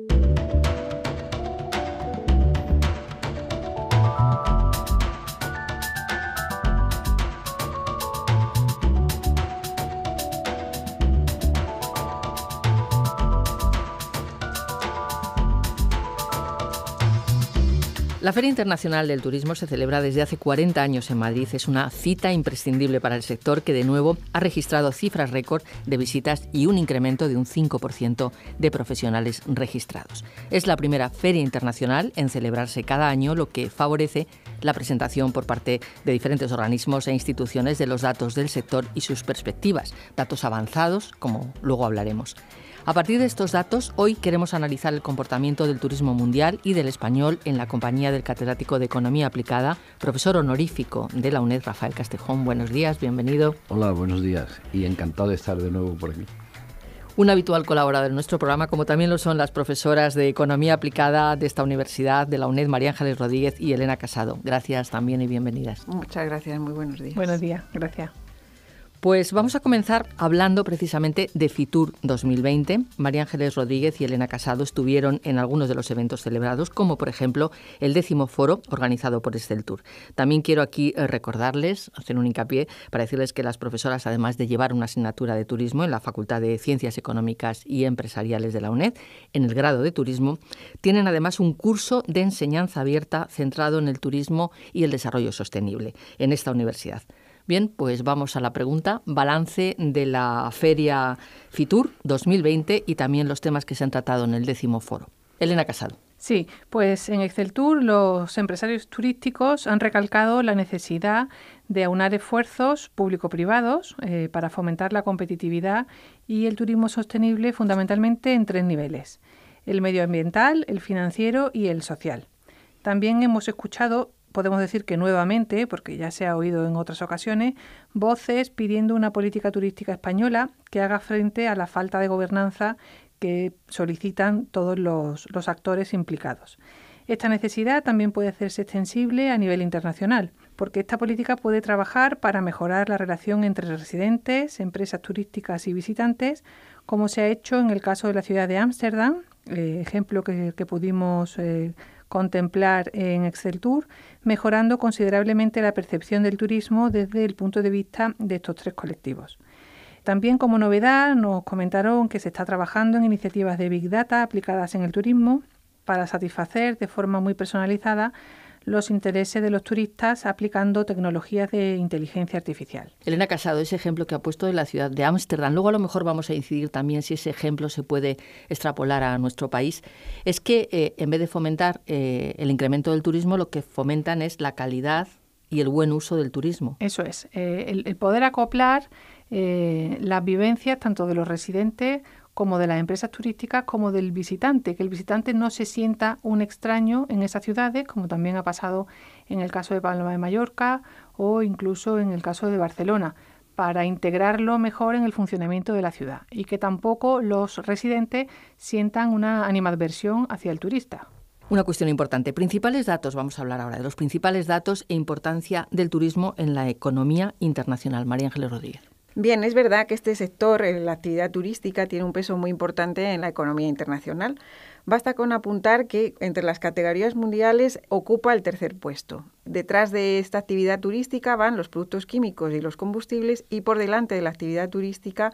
Música La Feria Internacional del Turismo se celebra desde hace 40 años en Madrid. Es una cita imprescindible para el sector que de nuevo ha registrado cifras récord de visitas y un incremento de un 5% de profesionales registrados. Es la primera feria internacional en celebrarse cada año, lo que favorece la presentación por parte de diferentes organismos e instituciones de los datos del sector y sus perspectivas, datos avanzados, como luego hablaremos. A partir de estos datos, hoy queremos analizar el comportamiento del turismo mundial y del español en la compañía del catedrático de Economía Aplicada, profesor honorífico de la UNED, Rafael Castejón. Buenos días, bienvenido. Hola, buenos días y encantado de estar de nuevo por aquí un habitual colaborador en nuestro programa, como también lo son las profesoras de Economía Aplicada de esta universidad, de la UNED, María Ángeles Rodríguez y Elena Casado. Gracias también y bienvenidas. Muchas gracias, muy buenos días. Buenos días, gracias. Pues vamos a comenzar hablando precisamente de FITUR 2020. María Ángeles Rodríguez y Elena Casado estuvieron en algunos de los eventos celebrados, como por ejemplo el décimo foro organizado por Tour. También quiero aquí eh, recordarles, hacer un hincapié, para decirles que las profesoras, además de llevar una asignatura de turismo en la Facultad de Ciencias Económicas y Empresariales de la UNED, en el grado de turismo, tienen además un curso de enseñanza abierta centrado en el turismo y el desarrollo sostenible en esta universidad. Bien, pues vamos a la pregunta. Balance de la Feria Fitur 2020 y también los temas que se han tratado en el décimo foro. Elena Casal. Sí, pues en Tour los empresarios turísticos han recalcado la necesidad de aunar esfuerzos público-privados eh, para fomentar la competitividad y el turismo sostenible fundamentalmente en tres niveles, el medioambiental, el financiero y el social. También hemos escuchado podemos decir que nuevamente, porque ya se ha oído en otras ocasiones, voces pidiendo una política turística española que haga frente a la falta de gobernanza que solicitan todos los, actores implicados. Esta necesidad también puede hacerse extensible a nivel internacional, porque esta política puede trabajar para mejorar la relación entre residentes, empresas turísticas y visitantes, como se ha hecho en el caso de la ciudad de Ámsterdam, eh, ejemplo que, pudimos eh, contemplar en Excel Tour, mejorando considerablemente la percepción del turismo desde el punto de vista de estos tres colectivos. También como novedad nos comentaron que se está trabajando en iniciativas de Big Data aplicadas en el turismo para satisfacer de forma muy personalizada los intereses de los turistas aplicando tecnologías de inteligencia artificial. Elena Casado, ese ejemplo que ha puesto de la ciudad de Ámsterdam, luego a lo mejor vamos a incidir también si ese ejemplo se puede extrapolar a nuestro país, es que eh, en vez de fomentar eh, el incremento del turismo, lo que fomentan es la calidad y el buen uso del turismo. Eso es, eh, el, el, poder acoplar las vivencias tanto de los residentes, como de las empresas turísticas, como del visitante, que el visitante no se sienta un extraño en esas ciudades, como también ha pasado en el caso de Palma de Mallorca o incluso en el caso de Barcelona, para integrarlo mejor en el funcionamiento de la ciudad y que tampoco los residentes sientan una animadversión hacia el turista. Una cuestión importante. Principales datos, vamos a hablar ahora de los principales datos e importancia del turismo en la economía internacional. María Ángeles Rodríguez. Bien, es verdad que este sector, eh, la actividad turística, tiene un peso muy importante en la economía internacional. Basta con apuntar que entre las categorías mundiales ocupa el tercer puesto. Detrás de esta actividad turística van los productos químicos y los combustibles y por delante de la actividad turística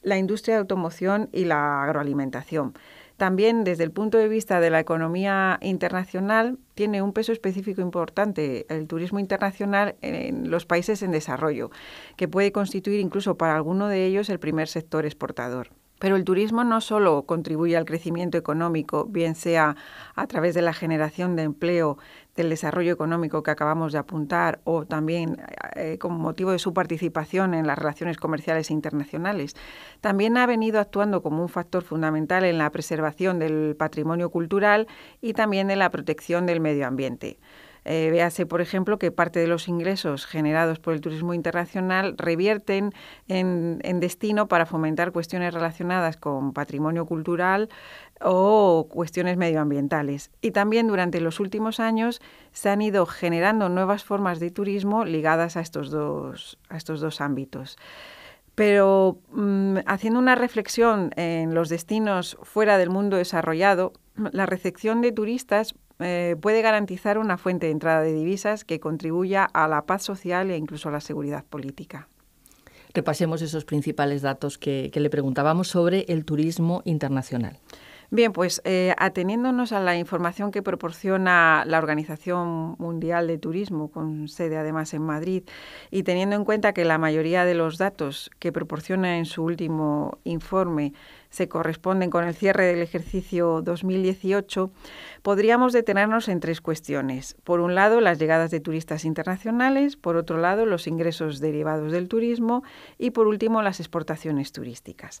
la industria de automoción y la agroalimentación también desde el punto de vista de la economía internacional tiene un peso específico importante el turismo internacional en los países en desarrollo, que puede constituir incluso para alguno de ellos el primer sector exportador. Pero el turismo no solo contribuye al crecimiento económico, bien sea a través de la generación de empleo, del desarrollo económico que acabamos de apuntar o también eh, eh, con motivo de su participación en las relaciones comerciales e internacionales, también ha venido actuando como un factor fundamental en la preservación del patrimonio cultural y también en la protección del medio ambiente. Eh, véase, por ejemplo, que parte de los ingresos generados por el turismo internacional revierten en, destino para fomentar cuestiones relacionadas con patrimonio cultural, o cuestiones medioambientales. Y también durante los últimos años se han ido generando nuevas formas de turismo ligadas a estos dos, a estos dos ámbitos. Pero mm, haciendo una reflexión en los destinos fuera del mundo desarrollado, la recepción de turistas eh, puede garantizar una fuente de entrada de divisas que contribuya a la paz social e incluso a la seguridad política. Repasemos esos principales datos que le preguntábamos sobre el turismo internacional. Bien, pues eh, ateniéndonos a la información que proporciona la Organización Mundial de Turismo, con sede además en Madrid, y teniendo en cuenta que la mayoría de los datos que proporciona en su último informe se corresponden con el cierre del ejercicio 2018, podríamos detenernos en tres cuestiones. Por un lado, las llegadas de turistas internacionales, por otro lado, los ingresos derivados del turismo y por último, las exportaciones turísticas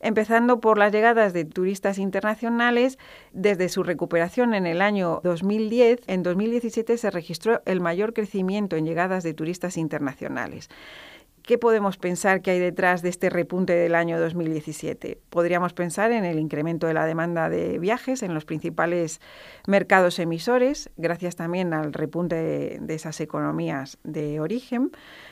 empezando por las llegadas de turistas internacionales. Desde su recuperación en el año 2010, en 2017 se registró el mayor crecimiento en llegadas de turistas internacionales. ¿Qué podemos pensar que hay detrás de este repunte del año 2017? Podríamos pensar en el incremento de la demanda de viajes en los principales mercados emisores, gracias también al repunte de esas economías de origen,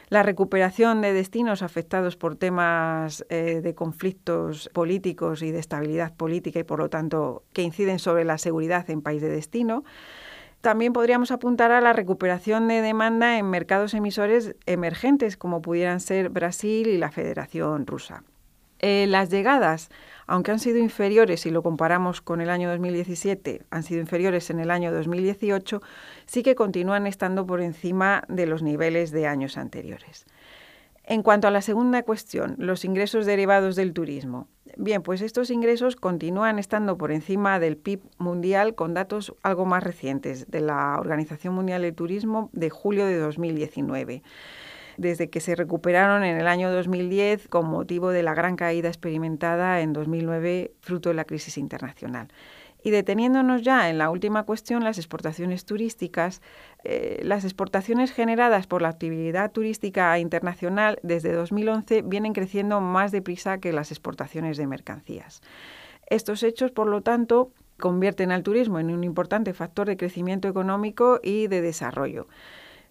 la recuperación de destinos afectados por temas eh, de conflictos políticos y de estabilidad política y por lo tanto que inciden sobre la seguridad en país de destino, también podríamos apuntar a la recuperación de demanda en mercados emisores emergentes, como pudieran ser Brasil y la Federación Rusa. Eh, las llegadas, aunque han sido inferiores, si lo comparamos con el año 2017, han sido inferiores en el año 2018, sí que continúan estando por encima de los niveles de años anteriores. En cuanto a la segunda cuestión, los ingresos derivados del turismo. Bien, pues estos ingresos continúan estando por encima del PIB mundial con datos algo más recientes de la Organización Mundial del Turismo de julio de 2019 desde que se recuperaron en el año 2010 con motivo de la gran caída experimentada en 2009 fruto de la crisis internacional. Y deteniéndonos ya en la última cuestión, las exportaciones turísticas, eh, las exportaciones generadas por la actividad turística internacional desde 2011 vienen creciendo más deprisa que las exportaciones de mercancías. Estos hechos, por lo tanto, convierten al turismo en un importante factor de crecimiento económico y de desarrollo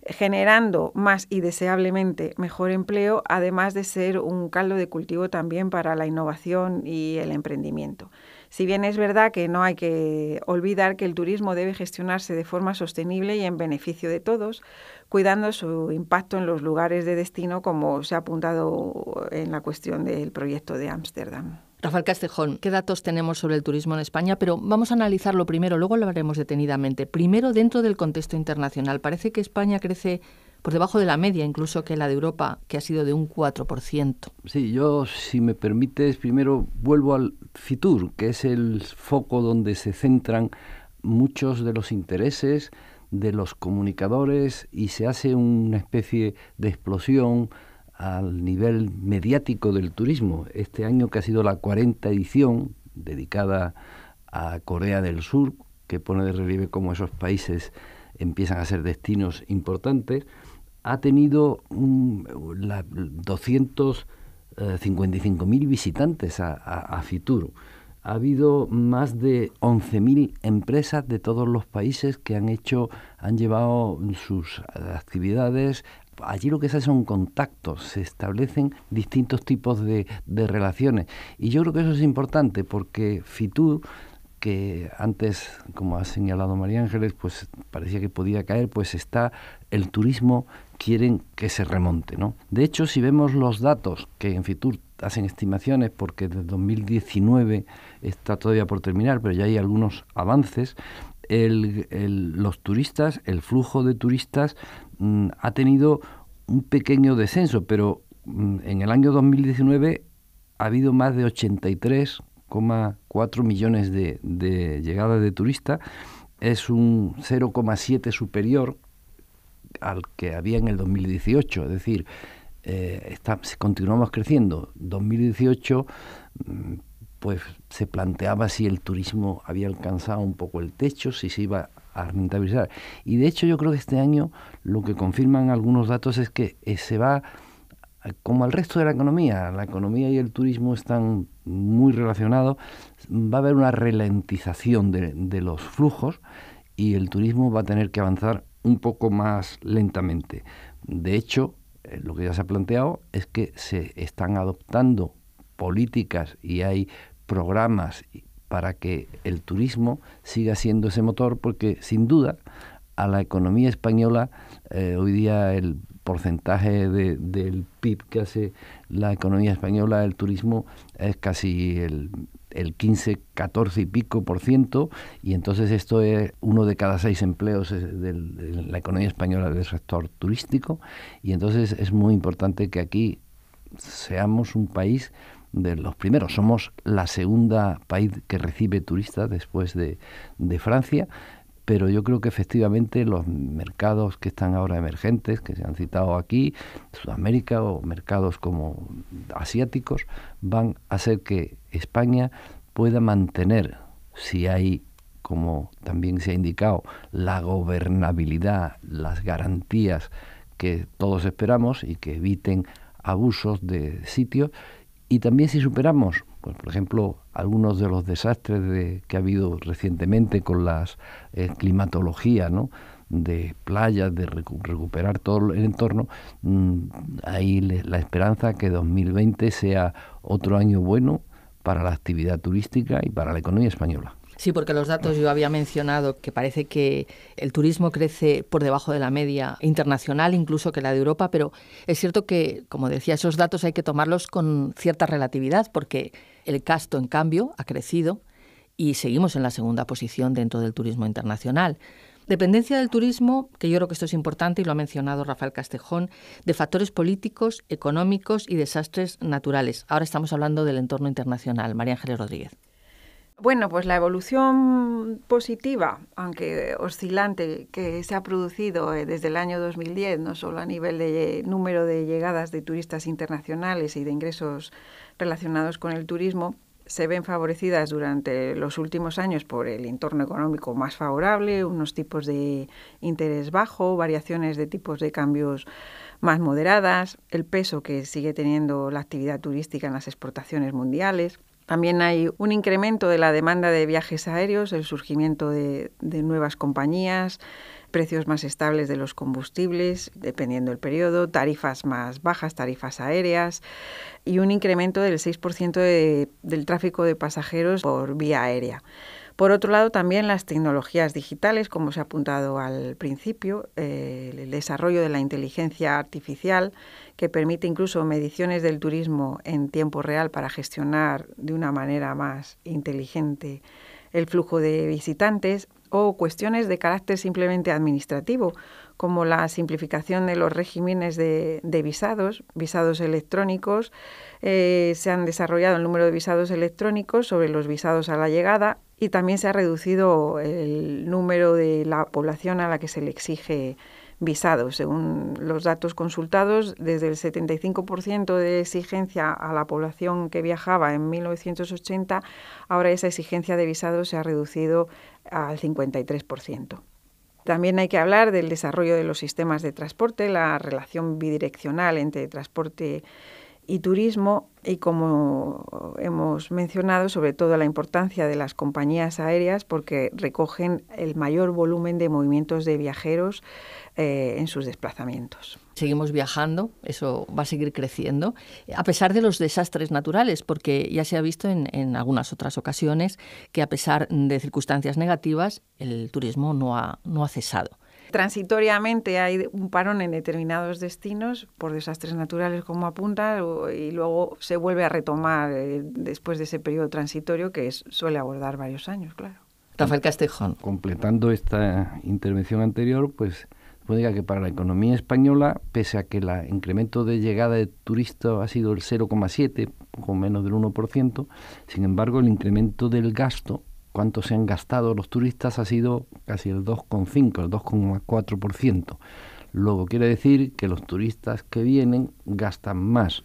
generando más y deseablemente mejor empleo, además de ser un caldo de cultivo también para la innovación y el emprendimiento. Si bien es verdad que no hay que olvidar que el turismo debe gestionarse de forma sostenible y en beneficio de todos, cuidando su impacto en los lugares de destino, como se ha apuntado en la cuestión del proyecto de Ámsterdam. Rafael Castejón, ¿qué datos tenemos sobre el turismo en España? Pero vamos a analizarlo primero, luego lo haremos detenidamente. Primero, dentro del contexto internacional, parece que España crece por debajo de la media incluso que la de Europa, que ha sido de un 4%. Sí, yo, si me permites, primero vuelvo al FITUR, que es el foco donde se centran muchos de los intereses de los comunicadores y se hace una especie de explosión al nivel mediático del turismo. Este año que ha sido la 40 edición dedicada a Corea del Sur, que pone de relieve cómo esos países empiezan a ser destinos importantes, ha tenido 255.000 visitantes a, Fitur. Ha habido más de 11.000 empresas de todos los países que han hecho, han llevado sus actividades. Allí lo que se hace son contactos, se establecen distintos tipos de, de relaciones. Y yo creo que eso es importante porque Fitur que antes, como ha señalado María Ángeles, pues parecía que podía caer, pues está el turismo quieren que se remonte. ¿no? De hecho, si vemos los datos que en Fitur hacen estimaciones, porque desde 2019 está todavía por terminar, pero ya hay algunos avances, los turistas, el flujo de turistas mm, ha tenido un pequeño descenso, pero mm, en el año 2019 ha habido más de 83,4 millones de, de llegadas de turistas, es un 0,7 superior al que había en el 2018. Es decir, eh, continuamos creciendo. 2018 mm, pues se planteaba si el turismo había alcanzado un poco el techo, si se iba a rentabilizar. Y de hecho yo creo que este año lo que confirman algunos datos es que eh, se va, como al resto de la economía, la economía y el turismo están muy relacionados, va a haber una ralentización de los flujos y el turismo va a tener que avanzar un poco más lentamente. De hecho, eh, lo que ya se ha planteado es que se están adoptando políticas y hay programas para que el turismo siga siendo ese motor, porque sin duda a la economía española eh, hoy día el porcentaje de, del PIB que hace la economía española, el turismo, es casi el el 15, 14 y pico por ciento, y entonces esto es uno de cada seis empleos de la economía española del sector turístico, y entonces es muy importante que aquí seamos un país de los primeros. Somos la segunda país que recibe turistas después de, de Francia pero yo creo que efectivamente los mercados que están ahora emergentes, que se han citado aquí, Sudamérica o mercados como asiáticos, van a hacer que España pueda mantener, si hay, como también se ha indicado, la gobernabilidad, las garantías que todos esperamos y que eviten abusos de sitios, y también si superamos pues, por ejemplo, algunos de los desastres que ha habido recientemente con las eh, climatologías, de playas, de recuperar todo el entorno, mm, hay la esperanza que 2020 sea otro año bueno para la actividad turística y para la economía española. Sí, porque los datos yo había mencionado que parece que el turismo crece por debajo de la media internacional, incluso que la de Europa, pero es cierto que, como decía, esos datos hay que tomarlos con cierta relatividad, porque el gasto, en cambio, ha crecido y seguimos en la segunda posición dentro del turismo internacional. Dependencia del turismo, que yo creo que esto es importante y lo ha mencionado Rafael Castejón, de factores políticos, económicos y desastres naturales. Ahora estamos hablando del entorno internacional. María Ángeles Rodríguez. Bueno, pues la evolución positiva, aunque oscilante, que se ha producido eh, desde el año 2010, no solo a nivel de eh, número de llegadas de turistas internacionales y de ingresos relacionados con el turismo se ven favorecidas durante los últimos años por el entorno económico más favorable, unos tipos de interés bajo, variaciones de tipos de cambios más moderadas, el peso que sigue teniendo la actividad turística en las exportaciones mundiales. También hay un incremento de la demanda de viajes aéreos, el surgimiento de, de nuevas compañías, precios más estables de los combustibles, dependiendo del periodo, tarifas más bajas, tarifas aéreas y un incremento del 6% del tráfico de pasajeros por vía aérea. Por otro lado, también las tecnologías digitales, como se ha apuntado al principio, eh, el desarrollo de la inteligencia artificial, que permite incluso mediciones del turismo en tiempo real para gestionar de una manera más inteligente el flujo de visitantes, o cuestiones de carácter simplemente administrativo, como la simplificación de los regímenes de, visados, visados electrónicos. Eh, se han desarrollado el número de visados electrónicos sobre los visados a la llegada y también se ha reducido el número de la población a la que se le exige visados. Según los datos consultados, desde el 75% de exigencia a la población que viajaba en 1980, ahora esa exigencia de visados se ha reducido al 53%. También hay que hablar del desarrollo de los sistemas de transporte, la relación bidireccional entre transporte y turismo y como hemos mencionado, sobre todo la importancia de las compañías aéreas porque recogen el mayor volumen de movimientos de viajeros eh, en sus desplazamientos. Seguimos viajando, eso va a seguir creciendo, a pesar de los desastres naturales, porque ya se ha visto en, en algunas otras ocasiones que a pesar de circunstancias negativas, el turismo no no ha cesado transitoriamente hay un parón en determinados destinos por desastres naturales como apunta y luego se vuelve a retomar eh, después de ese periodo transitorio que suele abordar varios años, claro. Rafael Castejón. Completando esta intervención anterior, pues diga que para la economía española, pese a que el incremento de llegada de turistas ha sido el 0,7, con menos del 1%, sin embargo el incremento del gasto cuánto se han gastado los turistas ha sido casi el 2,5, el 2,4%. Luego quiere decir que los turistas que vienen gastan más.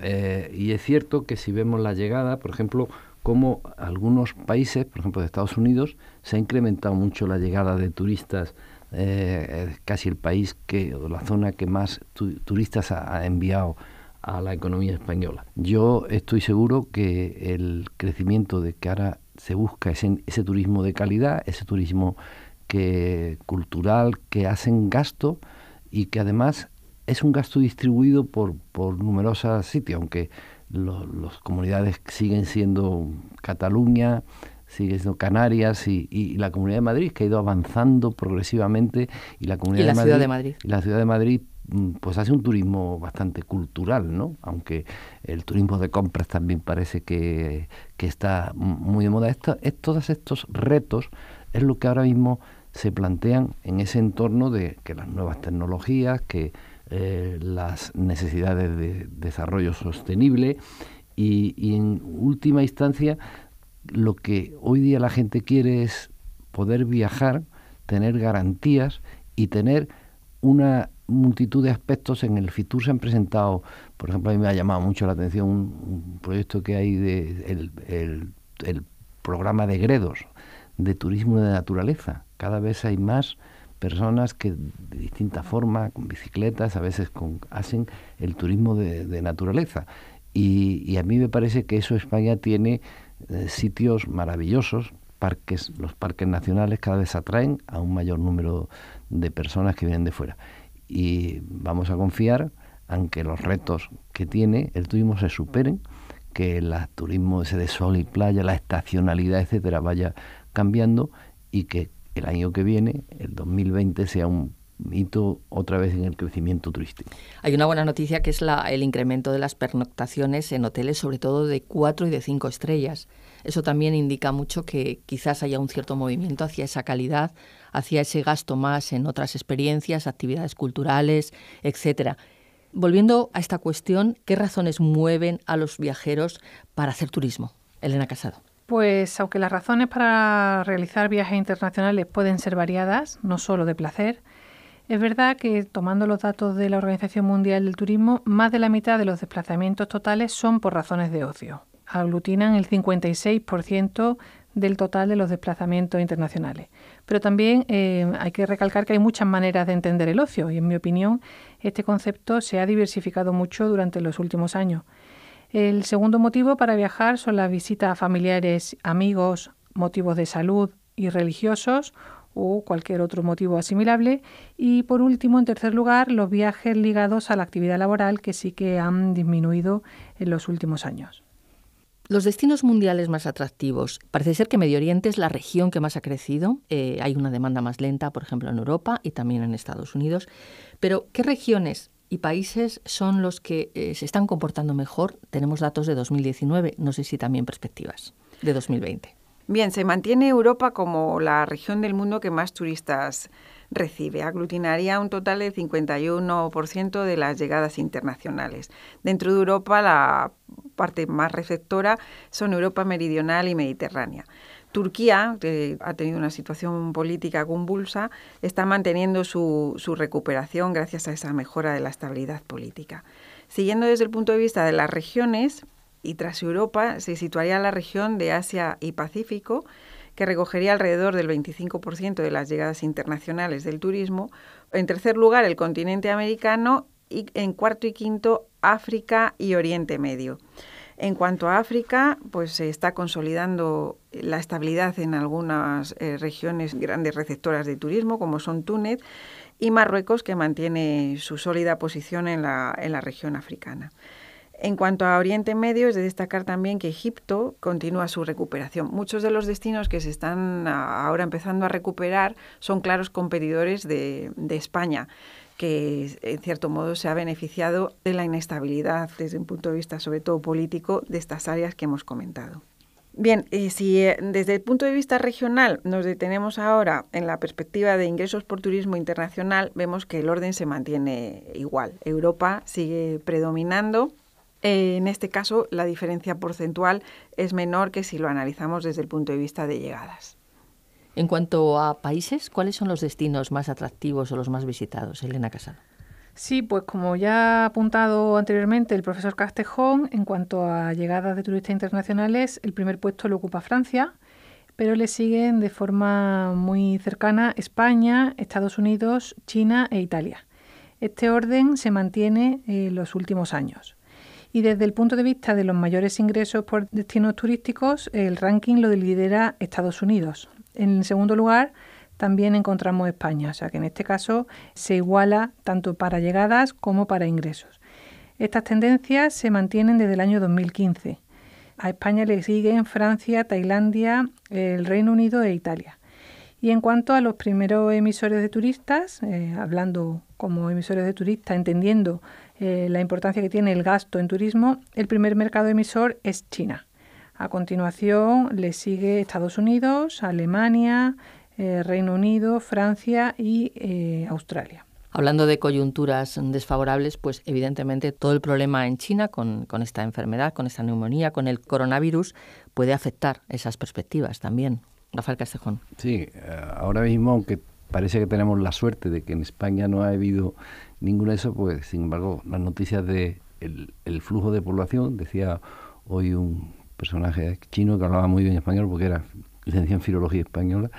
Eh, y es cierto que si vemos la llegada, por ejemplo, como algunos países, por ejemplo de Estados Unidos, se ha incrementado mucho la llegada de turistas eh, casi el país que o la zona que más turistas ha, ha, enviado a la economía española. Yo estoy seguro que el crecimiento de cara se busca ese, ese turismo de calidad, ese turismo que, cultural que hacen gasto y que además es un gasto distribuido por, por sitios, aunque las comunidades siguen siendo Cataluña, siguen siendo Canarias y, la Comunidad de Madrid, que ha ido avanzando progresivamente. Y la Comunidad de Madrid. Y la Ciudad de Madrid Mm, pues hace un turismo bastante cultural, ¿no? Aunque el turismo de compras también parece que, que está muy de moda. Esto es, todos estos retos es lo que ahora mismo se plantean en ese entorno de que las nuevas tecnologías, que eh, las necesidades de desarrollo sostenible y, y en última instancia lo que hoy día la gente quiere es poder viajar, tener garantías y tener una multitud de aspectos. En el FITUR se han presentado, por ejemplo, a mí me ha llamado mucho la atención un, proyecto que hay de el, programa de Gredos de turismo de naturaleza. Cada vez hay más personas que de distinta forma, con bicicletas, a veces con, hacen el turismo de, naturaleza. Y, a mí me parece que eso España tiene eh, sitios maravillosos, parques, los parques nacionales cada vez atraen a un mayor número de personas que vienen de fuera y vamos a confiar aunque los retos que tiene el turismo se superen, que el turismo ese de sol y playa, la estacionalidad, etcétera, vaya cambiando y que el año que viene, el 2020, sea un ...mito otra vez en el crecimiento turístico. Hay una buena noticia que es el incremento de las pernoctaciones en hoteles, sobre todo de cuatro y de cinco estrellas. Eso también indica mucho que quizás haya un cierto movimiento hacia esa calidad, hacia ese gasto más en otras experiencias, actividades culturales, etcétera. Volviendo a esta cuestión, ¿qué razones mueven a los viajeros para hacer turismo? Elena Casado. Pues aunque las razones para realizar viajes internacionales pueden ser variadas, no solo de placer, es verdad que, tomando los datos de la Organización Mundial del Turismo, más de la mitad de los desplazamientos totales son por razones de ocio. Aglutinan el 56% del total de los desplazamientos internacionales. Pero también eh, hay que recalcar que hay muchas maneras de entender el ocio y, en mi opinión, este concepto se ha diversificado mucho durante los últimos años. El segundo motivo para viajar son las visitas a familiares, amigos, motivos de salud y religiosos o cualquier otro motivo asimilable. Y por último, en tercer lugar, los viajes ligados a la actividad laboral que sí que han disminuido en los últimos años. Los destinos mundiales más atractivos. Parece ser que Medio Oriente es la región que más ha crecido. Eh, hay una demanda más lenta, por ejemplo, en Europa y también en Estados Unidos. Pero, ¿qué regiones y países son los que eh, se están comportando mejor? Tenemos datos de 2019, no sé si también perspectivas de 2020. Bien, se mantiene Europa como la región del mundo que más turistas recibe. Aglutinaría un total del 51% de las llegadas internacionales. Dentro de Europa, la parte más receptora son Europa Meridional y Mediterránea. Turquía, que ha tenido una situación política convulsa, está manteniendo su, su recuperación gracias a esa mejora de la estabilidad política. Siguiendo desde el punto de vista de las regiones, y tras Europa se situaría la región de Asia y Pacífico, que recogería alrededor del 25% de las llegadas internacionales del turismo, en tercer lugar el continente americano y en cuarto y quinto África y Oriente Medio. En cuanto a África, pues se está consolidando la estabilidad en algunas eh, regiones grandes receptoras de turismo, como son Túnez y Marruecos, que mantiene su sólida posición en la región africana. En cuanto a Oriente Medio, es de destacar también que Egipto continúa su recuperación. Muchos de los destinos que se están ahora empezando a recuperar son claros competidores de, España que en cierto modo se ha beneficiado de la inestabilidad desde un punto de vista sobre todo político de estas áreas que hemos comentado. Bien, eh, si eh, desde el punto de vista regional nos detenemos ahora en la perspectiva de ingresos por turismo internacional, vemos que el orden se mantiene igual. Europa sigue predominando en este caso, la diferencia porcentual es menor que si lo analizamos desde el punto de vista de llegadas. En cuanto a países, ¿cuáles son los destinos más atractivos o los más visitados, Elena Casado? Sí, pues como ya ha apuntado anteriormente el profesor Castejón, en cuanto a llegadas de turistas internacionales, el primer puesto lo ocupa Francia, pero le siguen de forma muy cercana España, Estados Unidos, China e Italia. Este orden se mantiene en eh, los últimos años. Y desde el punto de vista de los mayores ingresos por destinos turísticos, el ranking lo lidera Estados Unidos. En segundo lugar, también encontramos España, o sea que en este caso se iguala tanto para llegadas como para ingresos. Estas tendencias se mantienen desde el año 2015. A España le siguen Francia, Tailandia, el Reino Unido e Italia. Y en cuanto a los primeros emisores de turistas, eh, hablando como emisores de turistas, entendiendo eh, la importancia que tiene el gasto en turismo, el primer mercado emisor es China. A continuación le sigue Estados Unidos, Alemania, eh, Reino Unido, Francia y eh, Australia. Hablando de coyunturas desfavorables, pues evidentemente todo el problema en China con, con, esta enfermedad, con esta neumonía, con el coronavirus, puede afectar esas perspectivas también. Rafael Castejón. Sí, ahora mismo, aunque parece que tenemos la suerte de que en España no ha habido ninguna de eso pues sin embargo, las noticias de el, flujo de población, decía hoy un personaje chino que hablaba muy bien español porque era licenciado en filología española,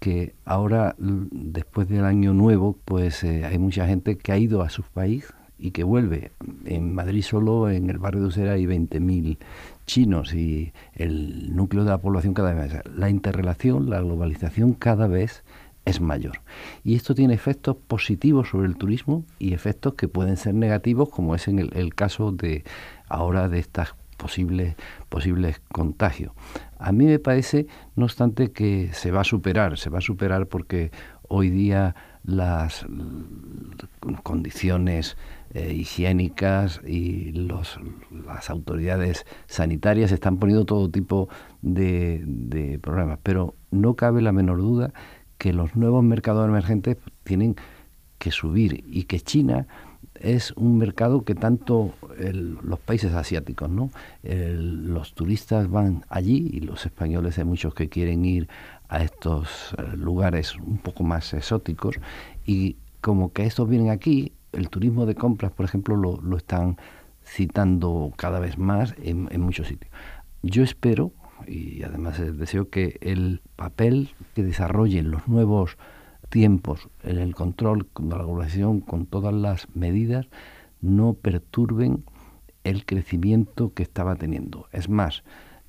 que ahora, después del año nuevo, pues eh, hay mucha gente que ha ido a su país y que vuelve. En Madrid solo, en el barrio de Usera, hay 20.000 chinos y el núcleo de la población cada vez más. La interrelación, la globalización cada vez es mayor. Y esto tiene efectos positivos sobre el turismo y efectos que pueden ser negativos, como es en el, caso de ahora de estas posibles, posibles contagios. A mí me parece, no obstante, que se va a superar, se va a superar porque hoy día las condiciones eh, higiénicas y los, las autoridades sanitarias están poniendo todo tipo de, de problemas. Pero no cabe la menor duda que los nuevos mercados emergentes tienen que subir y que China es un mercado que tanto los países asiáticos, ¿no? los turistas van allí y los españoles hay muchos que quieren ir a estos eh, lugares un poco más exóticos y como que estos vienen aquí, el turismo de compras, por ejemplo, lo, están citando cada vez más en muchos sitios. Yo espero y además eh, deseo que el papel que desarrollen los nuevos tiempos, en el control de la población con todas las medidas, no perturben el crecimiento que estaba teniendo. Es más,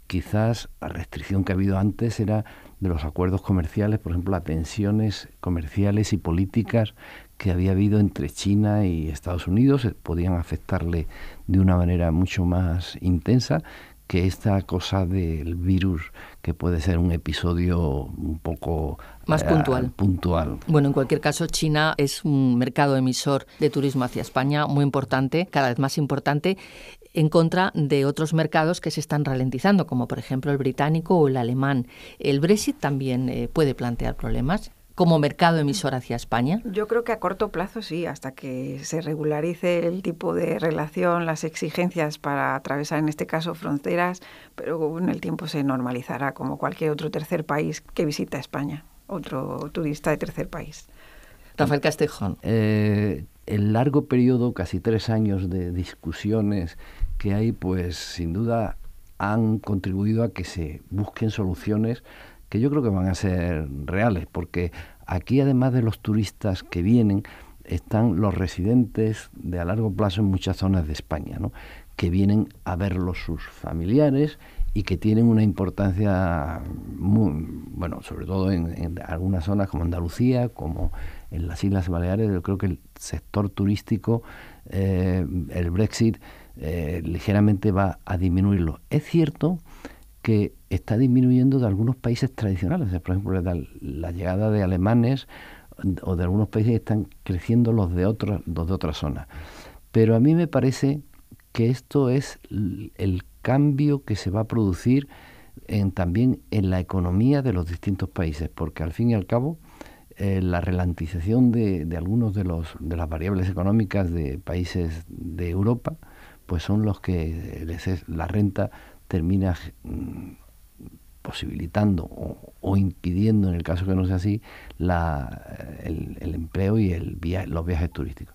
quizás la restricción que ha habido antes era de los acuerdos comerciales, por ejemplo, las tensiones comerciales y políticas que había habido entre China y Estados Unidos eh, podían afectarle de una manera mucho más intensa que esta cosa del virus, que puede ser un episodio un poco más eh, puntual. puntual. Bueno, en cualquier caso, China es un mercado emisor de turismo hacia España muy importante, cada vez más importante, en contra de otros mercados que se están ralentizando, como por ejemplo el británico o el alemán. ¿El Brexit también eh, puede plantear problemas? como mercado emisor hacia España? Yo creo que a corto plazo sí, hasta que se regularice el tipo de relación, las exigencias para atravesar en este caso fronteras, pero con el tiempo se normalizará como cualquier otro tercer país que visita España, otro turista de tercer país. Rafael Castejón. Eh, el largo periodo, casi tres años de discusiones que hay, pues sin duda han contribuido a que se busquen soluciones que yo creo que van a ser reales, porque aquí además de los turistas que vienen, están los residentes de a largo plazo en muchas zonas de España, ¿no? que vienen a verlos sus familiares y que tienen una importancia, muy, bueno, sobre todo en, algunas zonas como Andalucía, como en las Islas Baleares, yo creo que el sector turístico, eh, el Brexit, eh, ligeramente va a disminuirlo. Es cierto que está disminuyendo de algunos países tradicionales. Por ejemplo, la llegada de alemanes o de algunos países están creciendo los de, otros, de otras zonas. Pero a mí me parece que esto es el cambio que se va a producir en, también en la economía de los distintos países, porque al fin y al cabo eh, la relantización de, de algunos de, los, de las variables económicas de países de Europa, pues son los que les es, la renta termina mm, posibilitando o, impidiendo, en el caso que no sea así, la, el, empleo y el los viajes turísticos.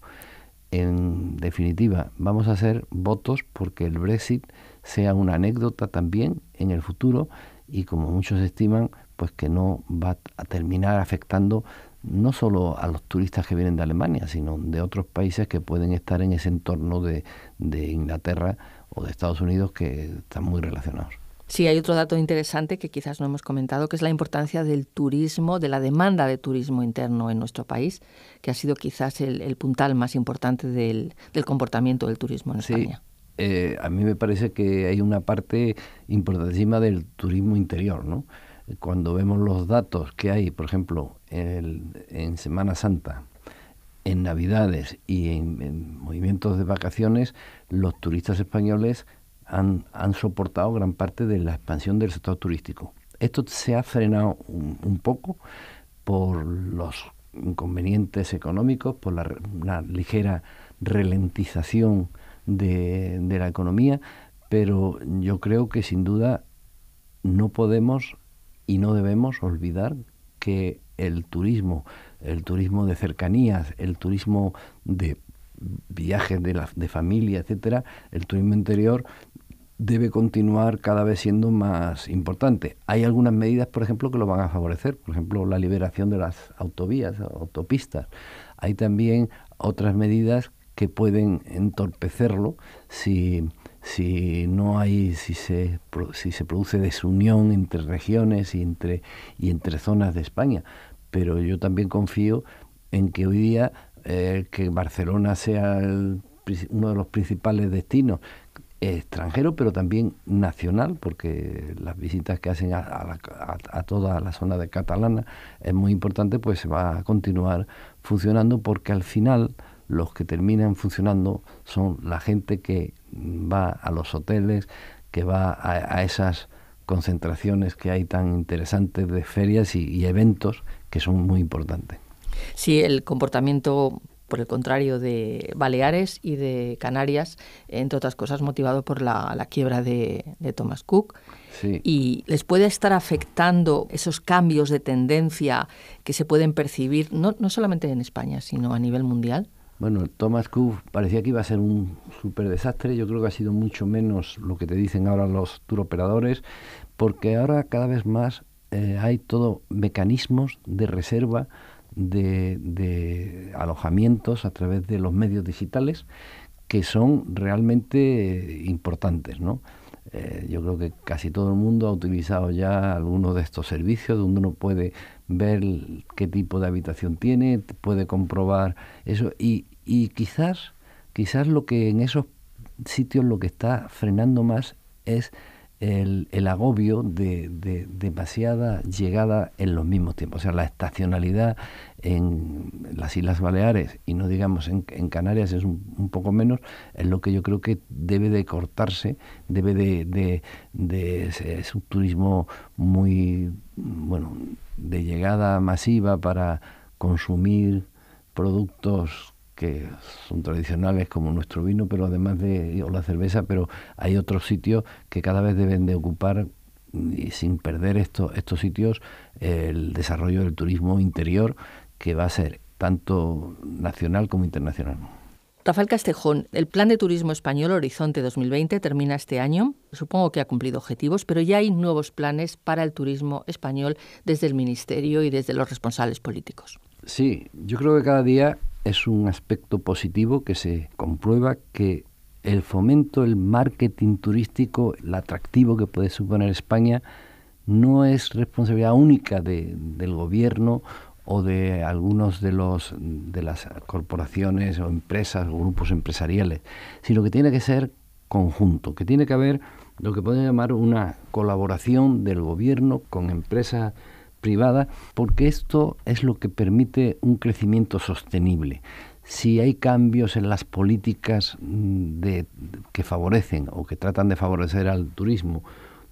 En definitiva, vamos a hacer votos porque el Brexit sea una anécdota también en el futuro y como muchos estiman, pues que no va a terminar afectando no solo a los turistas que vienen de Alemania, sino de otros países que pueden estar en ese entorno de, de Inglaterra o de Estados Unidos que están muy relacionados. Sí, hay otro dato interesante que quizás no hemos comentado, que es la importancia del turismo, de la demanda de turismo interno en nuestro país, que ha sido quizás el, puntal más importante del, comportamiento del turismo en España. Eh, a mí me parece que hay una parte importantísima del turismo interior, ¿no? Cuando vemos los datos que hay, por ejemplo, en Semana Santa, en Navidades y en, movimientos de vacaciones, los turistas españoles han, han, soportado gran parte de la expansión del sector turístico. Esto se ha frenado un, poco por los inconvenientes económicos, por la, ligera ralentización de la economía, pero yo creo que sin duda no podemos y no debemos olvidar que el turismo el turismo de cercanías, el turismo de viajes de, la, de familia, etcétera, el turismo interior debe continuar cada vez siendo más importante. Hay algunas medidas, por ejemplo, que lo van a favorecer, por ejemplo, la liberación de las autovías, autopistas. Hay también otras medidas que pueden entorpecerlo si, si no hay si se si se produce desunión entre regiones y entre y entre zonas de España pero yo también confío en que hoy día eh, que Barcelona sea uno de los principales destinos extranjero, pero también nacional, porque las visitas que hacen a, toda la zona de Catalana es muy importante, pues se va a continuar funcionando, porque al final los que terminan funcionando son la gente que va a los hoteles, que va a, esas concentraciones que hay tan interesantes de ferias y eventos que son muy importantes. Sí, el comportamiento por el contrario de Baleares y de Canarias, entre otras cosas motivado por la, quiebra de, Thomas Cook. Y les puede estar afectando esos cambios de tendencia que se pueden percibir, no, solamente en España, sino a nivel mundial. Bueno, Thomas Cook parecía que iba a ser un super desastre. Yo creo que ha sido mucho menos lo que te dicen ahora los turoperadores, porque ahora cada vez más eh, hay todo mecanismos de reserva de, alojamientos a través de los medios digitales que son realmente eh, importantes, ¿no? Eh, yo creo que casi todo el mundo ha utilizado ya ...algunos de estos servicios donde uno puede ver qué tipo de habitación tiene, puede comprobar eso y, y quizás, quizás lo que en esos sitios lo que está frenando más es el, agobio de, demasiada llegada en los mismos tiempos. O sea, la estacionalidad en las Islas Baleares y no digamos en, Canarias es un, poco menos, es lo que yo creo que debe de cortarse, debe de, de, es un turismo muy, bueno, de llegada masiva para consumir productos que son tradicionales como nuestro vino, pero además de o la cerveza, pero hay otros sitios que cada vez deben de ocupar mm, y sin perder estos sitios el desarrollo del turismo interior que va a ser tanto nacional como internacional. Rafael Castejón, el plan de turismo español Horizonte 2020 termina este año. Supongo que ha cumplido objetivos, pero ya hay nuevos planes para el turismo español desde el Ministerio y desde los responsables políticos. Sí, yo creo que cada día es un aspecto positivo que se comprueba que el fomento, el marketing turístico, el atractivo que puede suponer España, no es responsabilidad única de, del gobierno o de algunos de los de las corporaciones o empresas o grupos empresariales, sino que tiene que ser conjunto, que tiene que haber lo que podemos llamar una colaboración del gobierno con empresas privada, porque esto es lo que permite un crecimiento sostenible. Si hay cambios en las políticas mm, de, que favorecen o que tratan de favorecer al turismo,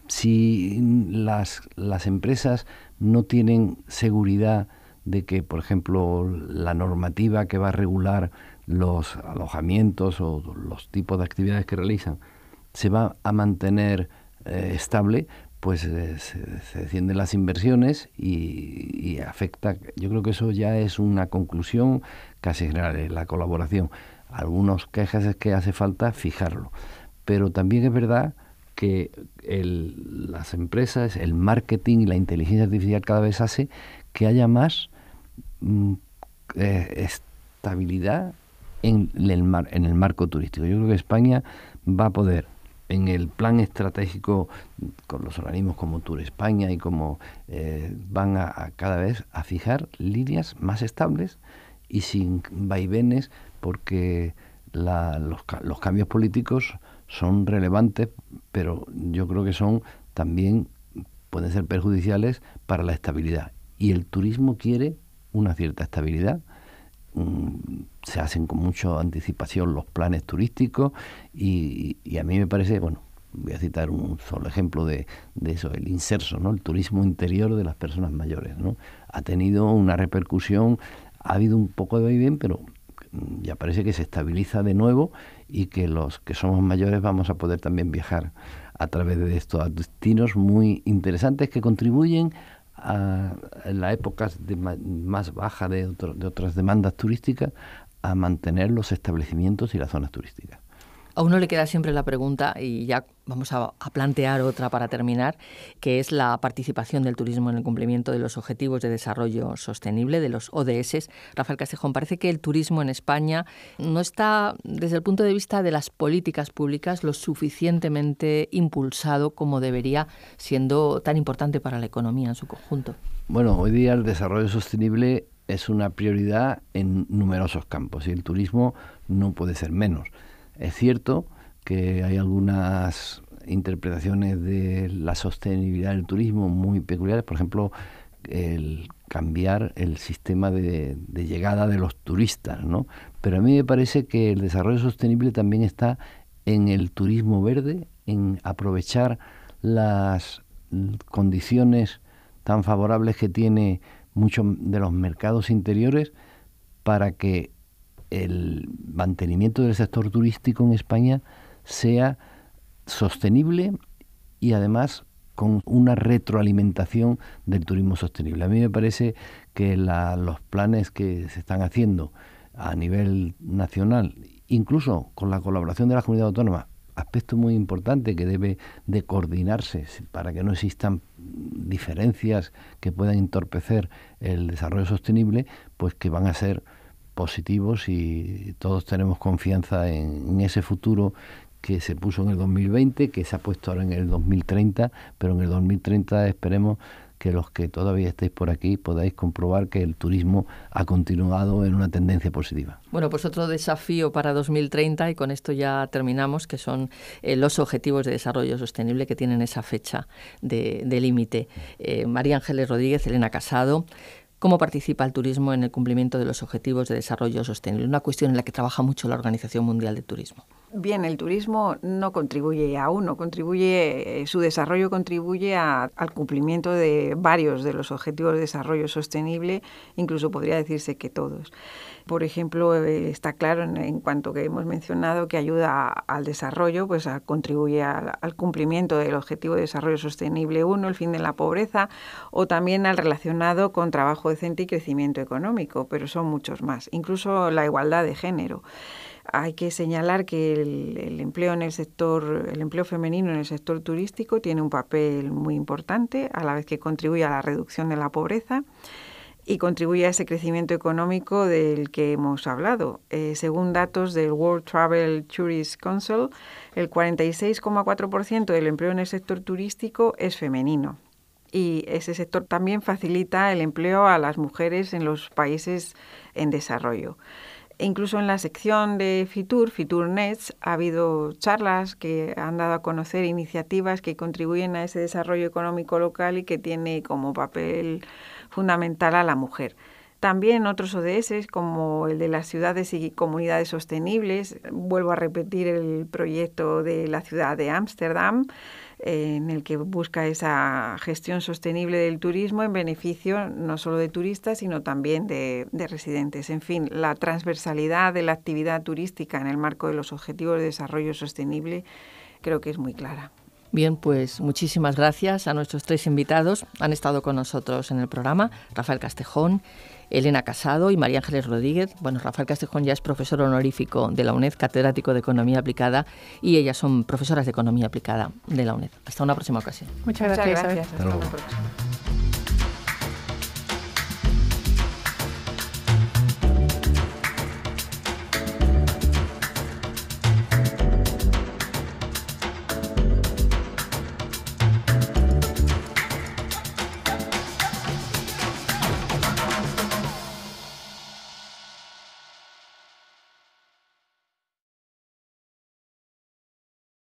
si mm, las, las empresas no tienen seguridad de que, por ejemplo, la normativa que va a regular los alojamientos o los tipos de actividades que realizan se va a mantener eh, estable, pues eh, se, se, descienden las inversiones y, afecta. Yo creo que eso ya es una conclusión casi general, eh, la colaboración. Algunos quejas es que hace falta fijarlo, pero también es verdad que el, las empresas, el marketing y la inteligencia artificial cada vez hace que haya más mm, eh, estabilidad en el, mar, en el marco turístico. Yo creo que España va a poder en el plan estratégico con los organismos como Tour España y como eh, van a, cada vez a fijar líneas más estables y sin vaivenes porque los, cambios políticos son relevantes, pero yo creo que son también pueden ser perjudiciales para la estabilidad. Y el turismo quiere una cierta estabilidad se hacen con mucha anticipación los planes turísticos y, a mí me parece, bueno, voy a citar un solo ejemplo de, eso, el inserso, ¿no? el turismo interior de las personas mayores. ¿no? Ha tenido una repercusión, ha habido un poco de bien, pero ya parece que se estabiliza de nuevo y que los que somos mayores vamos a poder también viajar a través de estos destinos muy interesantes que contribuyen en la épocas más baja de otras demandas turísticas a mantener los establecimientos y las zonas turísticas. A uno le queda siempre la pregunta, y ya vamos a, plantear otra para terminar, que es la participación del turismo en el cumplimiento de los Objetivos de Desarrollo Sostenible, de los ODS. Rafael Castejón, parece que el turismo en España no está, desde el punto de vista de las políticas públicas, lo suficientemente impulsado como debería, siendo tan importante para la economía en su conjunto. Bueno, hoy día el desarrollo sostenible es una prioridad en numerosos campos y el turismo no puede ser menos. Es cierto que hay algunas interpretaciones de la sostenibilidad del turismo muy peculiares, por ejemplo, el cambiar el sistema de, llegada de los turistas, ¿no? Pero a mí me parece que el desarrollo sostenible también está en el turismo verde, en aprovechar las condiciones tan favorables que tiene muchos de los mercados interiores para que el mantenimiento del sector turístico en España sea sostenible y además con una retroalimentación del turismo sostenible. A mí me parece que los planes que se están haciendo a nivel nacional, incluso con la colaboración de la comunidad autónoma, aspecto muy importante que debe de coordinarse para que no existan diferencias que puedan entorpecer el desarrollo sostenible, pues que van a ser positivos y todos tenemos confianza en, ese futuro que se puso en el 2020, que se ha puesto ahora en el 2030, pero en el 2030 esperemos que los que todavía estéis por aquí podáis comprobar que el turismo ha continuado en una tendencia positiva. Bueno, pues otro desafío para 2030, y con esto ya terminamos, que son eh, los objetivos de desarrollo sostenible que tienen esa fecha de, límite. Eh, María Ángeles Rodríguez, Elena Casado, cómo participa el turismo en el cumplimiento de los objetivos de desarrollo sostenible, una cuestión en la que trabaja mucho la Organización Mundial de Turismo. Bien, el turismo no contribuye a uno, contribuye, eh, su desarrollo contribuye al cumplimiento de varios de los objetivos de desarrollo sostenible, incluso podría decirse que todos. Por ejemplo, eh, está claro en, cuanto que hemos mencionado que ayuda al desarrollo, pues contribuye al cumplimiento del objetivo de desarrollo sostenible uno, el fin de la pobreza, o también al relacionado con trabajo decente y crecimiento económico, pero son muchos más, incluso la igualdad de género. Hay que señalar que el, empleo en el sector, el empleo femenino en el sector turístico tiene un papel muy importante, a la vez que contribuye a la reducción de la pobreza y contribuye a ese crecimiento económico del que hemos hablado. Eh, según datos del World Travel Tourist Council, el 46,4% del empleo en el sector turístico es femenino. Y ese sector también facilita el empleo a las mujeres en los países en desarrollo incluso en la sección de Fitur, Fitur ha habido charlas que han dado a conocer iniciativas que contribuyen a ese desarrollo económico local y que tiene como papel fundamental a la mujer. También otros ODS, como el de las ciudades y comunidades sostenibles, vuelvo a repetir el proyecto de la ciudad de Ámsterdam, eh, en el que busca esa gestión sostenible del turismo en beneficio no solo de turistas, sino también de, residentes. En fin, la transversalidad de la actividad turística en el marco de los Objetivos de Desarrollo Sostenible creo que es muy clara. Bien, pues muchísimas gracias a nuestros tres invitados. Han estado con nosotros en el programa Rafael Castejón, Elena Casado y María Ángeles Rodríguez. Bueno, Rafael Castejón ya es profesor honorífico de la UNED, catedrático de Economía Aplicada, y ellas son profesoras de Economía Aplicada de la UNED. Hasta una próxima ocasión. Muchas gracias. Hasta,